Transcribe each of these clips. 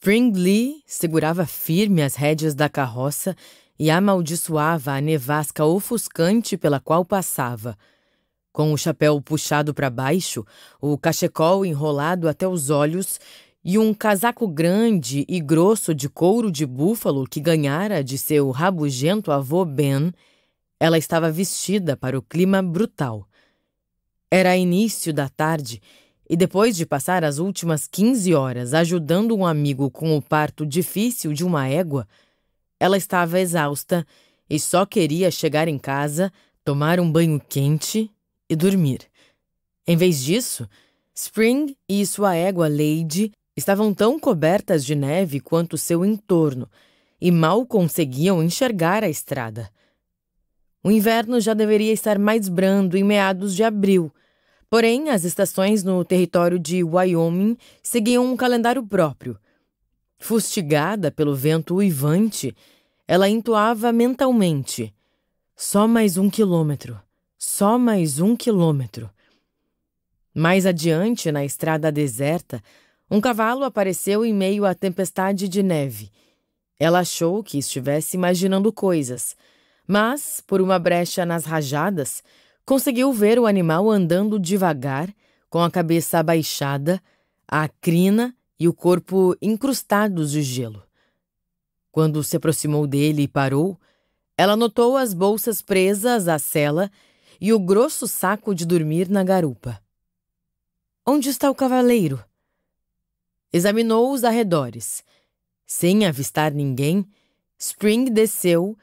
Spring Lee segurava firme as rédeas da carroça e amaldiçoava a nevasca ofuscante pela qual passava. Com o chapéu puxado para baixo, o cachecol enrolado até os olhos e um casaco grande e grosso de couro de búfalo que ganhara de seu rabugento avô Ben, ela estava vestida para o clima brutal. Era início da tarde e depois de passar as últimas 15 horas ajudando um amigo com o parto difícil de uma égua, ela estava exausta e só queria chegar em casa, tomar um banho quente e dormir. Em vez disso, Spring e sua égua Lady estavam tão cobertas de neve quanto seu entorno e mal conseguiam enxergar a estrada. O inverno já deveria estar mais brando em meados de abril Porém, as estações no território de Wyoming seguiam um calendário próprio. Fustigada pelo vento uivante, ela entoava mentalmente: só mais um quilômetro, só mais um quilômetro. Mais adiante, na estrada deserta, um cavalo apareceu em meio à tempestade de neve. Ela achou que estivesse imaginando coisas, mas, por uma brecha nas rajadas, Conseguiu ver o animal andando devagar, com a cabeça abaixada, a crina e o corpo incrustados de gelo. Quando se aproximou dele e parou, ela notou as bolsas presas à cela e o grosso saco de dormir na garupa. Onde está o cavaleiro? Examinou os arredores. Sem avistar ninguém, Spring desceu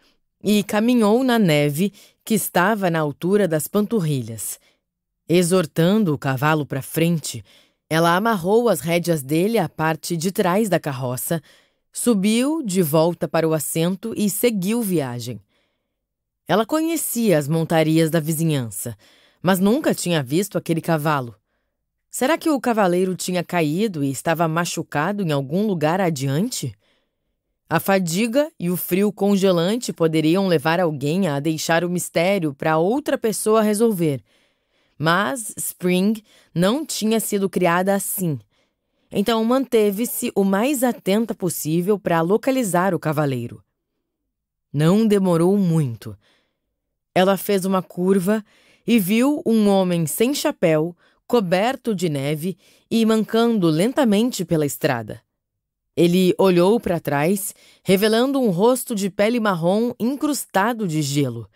e caminhou na neve que estava na altura das panturrilhas. Exortando o cavalo para frente, ela amarrou as rédeas dele à parte de trás da carroça, subiu de volta para o assento e seguiu viagem. Ela conhecia as montarias da vizinhança, mas nunca tinha visto aquele cavalo. Será que o cavaleiro tinha caído e estava machucado em algum lugar adiante? A fadiga e o frio congelante poderiam levar alguém a deixar o mistério para outra pessoa resolver. Mas Spring não tinha sido criada assim. Então manteve-se o mais atenta possível para localizar o cavaleiro. Não demorou muito. Ela fez uma curva e viu um homem sem chapéu, coberto de neve e mancando lentamente pela estrada. Ele olhou para trás, revelando um rosto de pele marrom incrustado de gelo.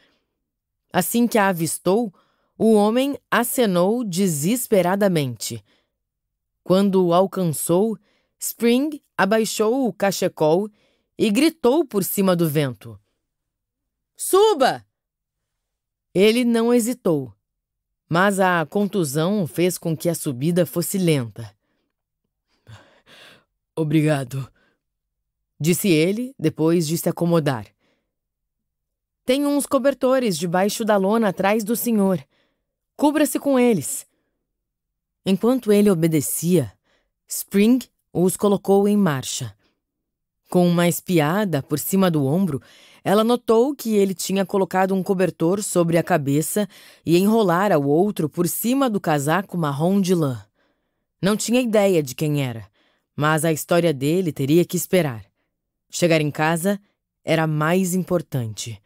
Assim que a avistou, o homem acenou desesperadamente. Quando o alcançou, Spring abaixou o cachecol e gritou por cima do vento: Suba! Ele não hesitou, mas a contusão fez com que a subida fosse lenta. Obrigado, disse ele, depois de se acomodar. Tenho uns cobertores debaixo da lona atrás do senhor. Cubra-se com eles. Enquanto ele obedecia, Spring os colocou em marcha. Com uma espiada por cima do ombro, ela notou que ele tinha colocado um cobertor sobre a cabeça e enrolara o outro por cima do casaco marrom de lã. Não tinha ideia de quem era. Mas a história dele teria que esperar. Chegar em casa era mais importante.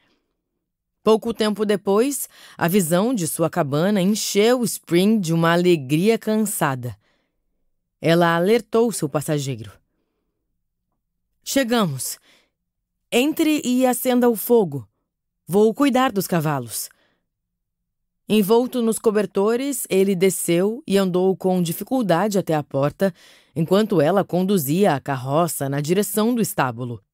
Pouco tempo depois, a visão de sua cabana encheu Spring de uma alegria cansada. Ela alertou seu passageiro. Chegamos. Entre e acenda o fogo. Vou cuidar dos cavalos. Envolto nos cobertores, ele desceu e andou com dificuldade até a porta, enquanto ela conduzia a carroça na direção do estábulo.